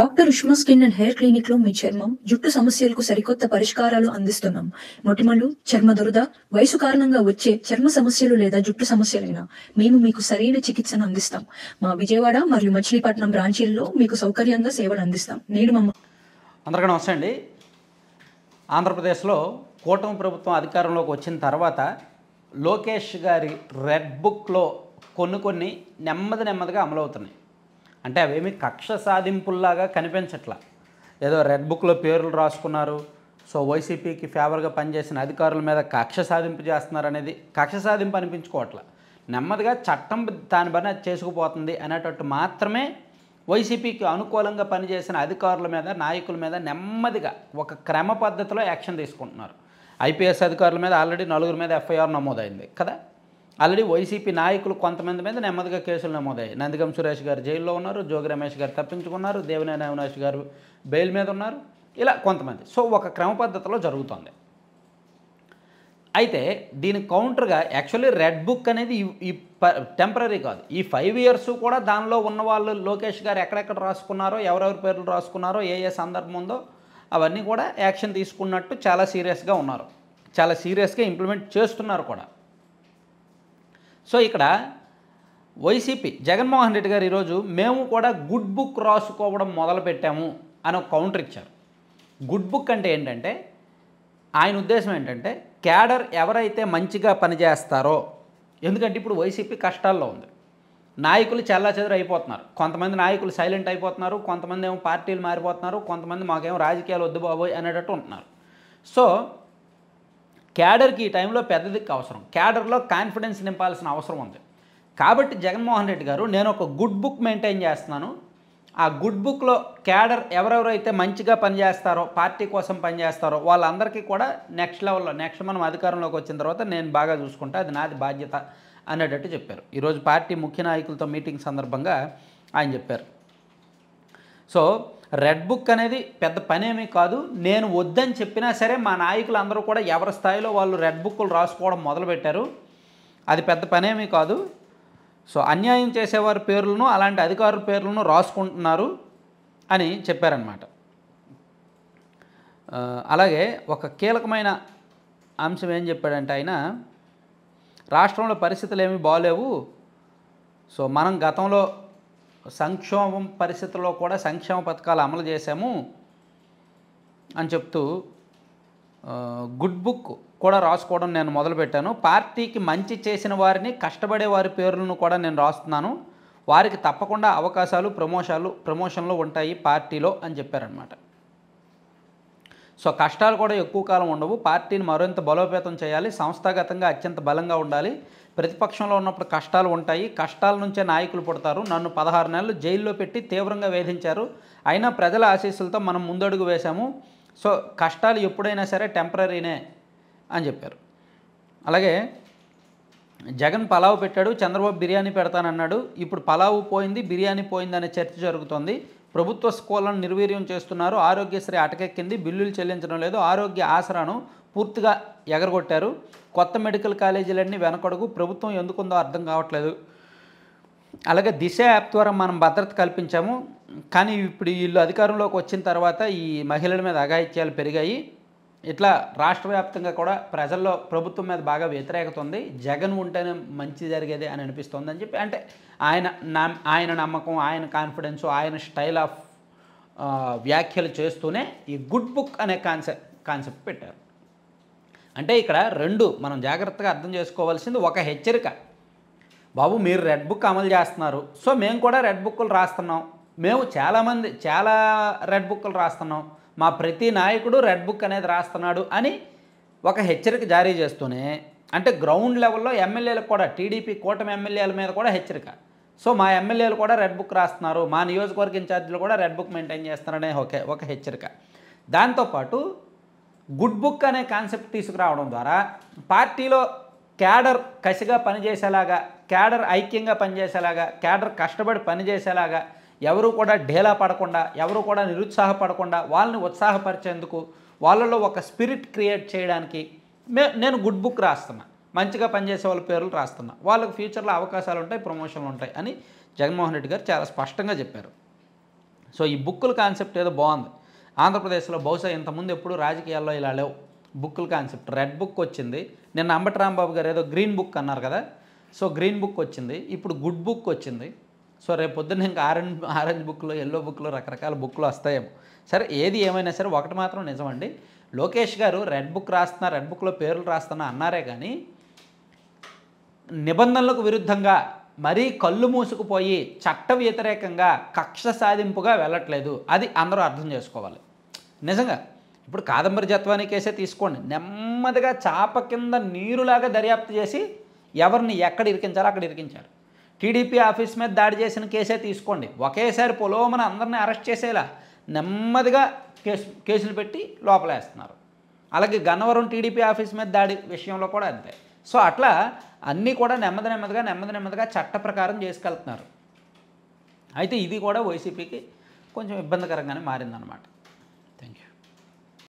doctor Ushma skin and hair clinic లో మీ చర్మం జుట్టు సమస్యలకు సరికొత్త పరిష్కారాలు అందిస్తున్నాం మొటిమలు చర్మ దురద వయసు కారణంగా వచ్చే చర్మ సమస్యలు లేదా జుట్టు సమస్యలైనా మేము మీకు సరైన చికిత్సను అందిస్తాం మా విజయవాడ మరియు మచిలీపట్నం బ్రాంచీల్లో మీకు సౌకర్యంగా సేవలు అందిస్తాం నేడు మమ్మ అందరికీ నమస్తే అండి ఆంధ్రప్రదేశ్లో కూటమి ప్రభుత్వం అధికారంలోకి వచ్చిన తర్వాత లోకేష్ గారి రెడ్ బుక్లో కొన్ని కొన్ని నెమ్మది నెమ్మదిగా అమలవుతున్నాయి అంటే అవేమి కక్ష సాధింపుల్లాగా కనిపించట్లా ఏదో రెడ్ బుక్లో పేర్లు రాసుకున్నారు సో వైసీపీకి ఫేవర్గా పనిచేసిన అధికారుల మీద కక్ష సాధింపు చేస్తున్నారు అనేది కక్ష సాధింపు అనిపించుకోవట్లా నెమ్మదిగా చట్టం దాని పని చేసుకుపోతుంది అనేటట్టు మాత్రమే వైసీపీకి అనుకూలంగా పనిచేసిన అధికారుల మీద నాయకుల మీద నెమ్మదిగా ఒక క్రమ పద్ధతిలో యాక్షన్ తీసుకుంటున్నారు ఐపీఎస్ అధికారుల మీద ఆల్రెడీ నలుగురి మీద ఎఫ్ఐఆర్ నమోదైంది కదా ఆల్రెడీ వైసీపీ నాయకులు కొంతమంది మీద నెమ్మదిగా కేసులు నమోదయ్యాయి నందిగం సురేష్ గారు జైల్లో ఉన్నారు జోగి రమేష్ గారు తప్పించుకున్నారు దేవినేని అవినాష్ గారు బెయిల్ మీద ఉన్నారు ఇలా కొంతమంది సో ఒక క్రమ పద్ధతిలో జరుగుతుంది అయితే దీని కౌంటర్గా యాక్చువల్లీ రెడ్ బుక్ అనేది ఈ టెంపరీ కాదు ఈ ఫైవ్ ఇయర్స్ కూడా దానిలో ఉన్న వాళ్ళు లోకేష్ గారు ఎక్కడెక్కడ రాసుకున్నారో ఎవరెవరి పేర్లు రాసుకున్నారో ఏ ఏ సందర్భం ఉందో అవన్నీ కూడా యాక్షన్ తీసుకున్నట్టు చాలా సీరియస్గా ఉన్నారు చాలా సీరియస్గా ఇంప్లిమెంట్ చేస్తున్నారు కూడా సో ఇక్కడ వైసీపీ జగన్మోహన్ రెడ్డి గారు ఈరోజు మేము కూడా గుడ్ బుక్ రాసుకోవడం మొదలుపెట్టాము అని ఒక కౌంటర్ ఇచ్చారు గుడ్ బుక్ అంటే ఏంటంటే ఆయన ఉద్దేశం ఏంటంటే క్యాడర్ ఎవరైతే మంచిగా పనిచేస్తారో ఎందుకంటే ఇప్పుడు వైసీపీ కష్టాల్లో ఉంది నాయకులు చెల్లాచెదురు అయిపోతున్నారు కొంతమంది నాయకులు సైలెంట్ అయిపోతున్నారు కొంతమంది ఏమో పార్టీలు మారిపోతున్నారు కొంతమంది మాకేమో రాజకీయాలు వద్దు బాబోయ్ అనేటట్టు ఉంటున్నారు సో క్యాడర్కి ఈ టైంలో పెద్ద దిక్కు అవసరం క్యాడర్లో కాన్ఫిడెన్స్ నింపాల్సిన అవసరం ఉంది కాబట్టి జగన్మోహన్ రెడ్డి గారు నేను ఒక గుడ్ బుక్ మెయింటైన్ చేస్తున్నాను ఆ గుడ్ బుక్లో క్యాడర్ ఎవరెవరైతే మంచిగా పనిచేస్తారో పార్టీ కోసం పనిచేస్తారో వాళ్ళందరికీ కూడా నెక్స్ట్ లెవెల్లో నెక్స్ట్ మనం అధికారంలోకి వచ్చిన తర్వాత నేను బాగా చూసుకుంటా అది నాది బాధ్యత అనేటట్టు చెప్పారు ఈరోజు పార్టీ ముఖ్య నాయకులతో మీటింగ్ సందర్భంగా ఆయన చెప్పారు సో రెడ్ బుక్ అనేది పెద్ద పనేమీ కాదు నేను వద్దని చెప్పినా సరే మా నాయకులు అందరూ కూడా ఎవరి స్థాయిలో వాళ్ళు రెడ్ బుక్లు రాసుకోవడం మొదలుపెట్టారు అది పెద్ద పనేమీ కాదు సో అన్యాయం చేసేవారి పేర్లను అలాంటి అధికారుల పేర్లను రాసుకుంటున్నారు అని చెప్పారనమాట అలాగే ఒక కీలకమైన అంశం ఏం చెప్పాడంటే ఆయన రాష్ట్రంలో పరిస్థితులు ఏమీ బాగాలేవు సో మనం గతంలో సంక్షోభం పరిస్థితుల్లో కూడా సంక్షేమ పథకాలు అమలు చేశాము అని చెప్తూ గుడ్ బుక్ కూడా రాసుకోవడం నేను మొదలుపెట్టాను పార్టీకి మంచి చేసిన వారిని కష్టపడే వారి పేర్లను కూడా నేను రాస్తున్నాను వారికి తప్పకుండా అవకాశాలు ప్రమోషాలు ప్రమోషన్లు ఉంటాయి పార్టీలో అని చెప్పారనమాట సో కష్టాలు కూడా ఎక్కువ కాలం ఉండవు పార్టీని మరింత బలోపేతం చేయాలి సంస్థాగతంగా అత్యంత బలంగా ఉండాలి ప్రతిపక్షంలో ఉన్నప్పుడు కష్టాలు ఉంటాయి కష్టాల నుంచే నాయకులు పుడతారు నన్ను పదహారు నెలలు జైల్లో పెట్టి తీవ్రంగా వేధించారు అయినా ప్రజల ఆశీస్సులతో మనం ముందడుగు వేశాము సో కష్టాలు ఎప్పుడైనా సరే టెంపరీనే అని చెప్పారు అలాగే జగన్ పలావు పెట్టాడు చంద్రబాబు బిర్యానీ పెడతానన్నాడు ఇప్పుడు పలావు పోయింది బిర్యానీ పోయింది అనే చర్చ జరుగుతోంది ప్రభుత్వ స్కూళ్లను నిర్వీర్యం చేస్తున్నారు ఆరోగ్యశ్రీ అటకెక్కింది బిల్లులు చెల్లించడం లేదు ఆరోగ్య ఆసరాను పూర్తిగా ఎగరగొట్టారు కొత్త మెడికల్ కాలేజీలన్నీ వెనకడుగు ప్రభుత్వం ఎందుకుందో అర్థం కావట్లేదు అలాగే దిశ యాప్ ద్వారా మనం భద్రత కల్పించాము కానీ ఇప్పుడు వీళ్ళు అధికారంలోకి వచ్చిన తర్వాత ఈ మహిళల మీద అఘాయిత్యాలు పెరిగాయి ఇట్లా రాష్ట్ర వ్యాప్తంగా కూడా ప్రజల్లో ప్రభుత్వం మీద బాగా వ్యతిరేకత ఉంది జగన్ ఉంటేనే మంచి జరిగేది అని అనిపిస్తుంది అని చెప్పి అంటే ఆయన ఆయన నమ్మకం ఆయన కాన్ఫిడెన్స్ ఆయన స్టైల్ ఆఫ్ వ్యాఖ్యలు చేస్తూనే ఈ గుడ్ బుక్ అనే కాన్సెప్ట్ కాన్సెప్ట్ పెట్టారు అంటే ఇక్కడ రెండు మనం జాగ్రత్తగా అర్థం చేసుకోవాల్సింది ఒక హెచ్చరిక బాబు మీరు రెడ్ బుక్ అమలు చేస్తున్నారు సో మేము కూడా రెడ్ బుక్లు రాస్తున్నాం మేము చాలామంది చాలా రెడ్ బుక్లు రాస్తున్నాం మా ప్రతి నాయకుడు రెడ్ బుక్ అనేది రాస్తున్నాడు అని ఒక హెచ్చరిక జారీ చేస్తూనే అంటే గ్రౌండ్ లెవెల్లో ఎమ్మెల్యేలకు కూడా టీడీపీ కూటమి ఎమ్మెల్యేల మీద కూడా హెచ్చరిక సో మా ఎమ్మెల్యేలు కూడా రెడ్ బుక్ రాస్తున్నారు మా నియోజకవర్గ ఇన్ఛార్జీలు కూడా రెడ్ బుక్ మెయింటైన్ చేస్తున్నారనే ఓకే ఒక హెచ్చరిక దాంతోపాటు గుడ్ బుక్ అనే కాన్సెప్ట్ తీసుకురావడం ద్వారా పార్టీలో క్యాడర్ కసిగా పనిచేసేలాగా క్యాడర్ ఐక్యంగా పనిచేసేలాగా క్యాడర్ కష్టపడి పనిచేసేలాగా ఎవరు కూడా ఢేలా పడకుండా ఎవరు కూడా నిరుత్సాహపడకుండా వాళ్ళని ఉత్సాహపరిచేందుకు వాళ్ళలో ఒక స్పిరిట్ క్రియేట్ చేయడానికి మే నేను గుడ్ బుక్ రాస్తున్నా మంచిగా పనిచేసే వాళ్ళ పేర్లు రాస్తున్నా వాళ్ళకి ఫ్యూచర్లో అవకాశాలు ఉంటాయి ప్రమోషన్లు ఉంటాయి అని జగన్మోహన్ రెడ్డి గారు చాలా స్పష్టంగా చెప్పారు సో ఈ బుక్కుల కాన్సెప్ట్ ఏదో బాగుంది ఆంధ్రప్రదేశ్లో బహుశా ఇంతకుముందు ఎప్పుడు రాజకీయాల్లో ఇలా లేవు బుక్కుల కాన్సెప్ట్ రెడ్ బుక్ వచ్చింది నిన్న అంబటి రాంబాబు గారు ఏదో గ్రీన్ బుక్ అన్నారు కదా సో గ్రీన్ బుక్ వచ్చింది ఇప్పుడు గుడ్ బుక్ వచ్చింది సో రేపు పొద్దున్న ఇంకా ఆరెంజ్ ఆరెంజ్ బుక్లు ఎల్లో బుక్లు రకరకాల బుక్లు వస్తాయేమో సరే ఏది ఏమైనా సరే ఒకటి మాత్రం నిజమండి లోకేష్ గారు రెడ్ బుక్ రాస్తున్నా రెడ్ బుక్లో పేర్లు రాస్తున్నా అన్నారే కానీ నిబంధనలకు విరుద్ధంగా మరీ కళ్ళు మూసుకుపోయి చట్ట వ్యతిరేకంగా కక్ష సాధింపుగా వెళ్ళట్లేదు అది అందరూ అర్థం చేసుకోవాలి నిజంగా ఇప్పుడు కాదంబరి జత్వానికి కేసే తీసుకోండి నెమ్మదిగా చాప కింద నీరులాగా దర్యాప్తు చేసి ఎవరిని ఎక్కడ ఇరికించాలో అక్కడ ఇరికించారు టీడీపీ ఆఫీస్ మీద దాడి చేసిన కేసే తీసుకోండి ఒకేసారి పొలోమన అందరిని అరెస్ట్ చేసేలా నెమ్మదిగా కేసు కేసులు పెట్టి లోపలేస్తున్నారు అలాగే గన్నవరం టీడీపీ ఆఫీస్ మీద దాడి విషయంలో కూడా అంతే సో అట్లా అన్నీ కూడా నెమ్మది నెమ్మదిగా నెమ్మది నెమ్మదిగా చట్ట ప్రకారం చేసుకెళ్తున్నారు అయితే ఇది కూడా వైసీపీకి కొంచెం ఇబ్బందికరంగానే మారిందనమాట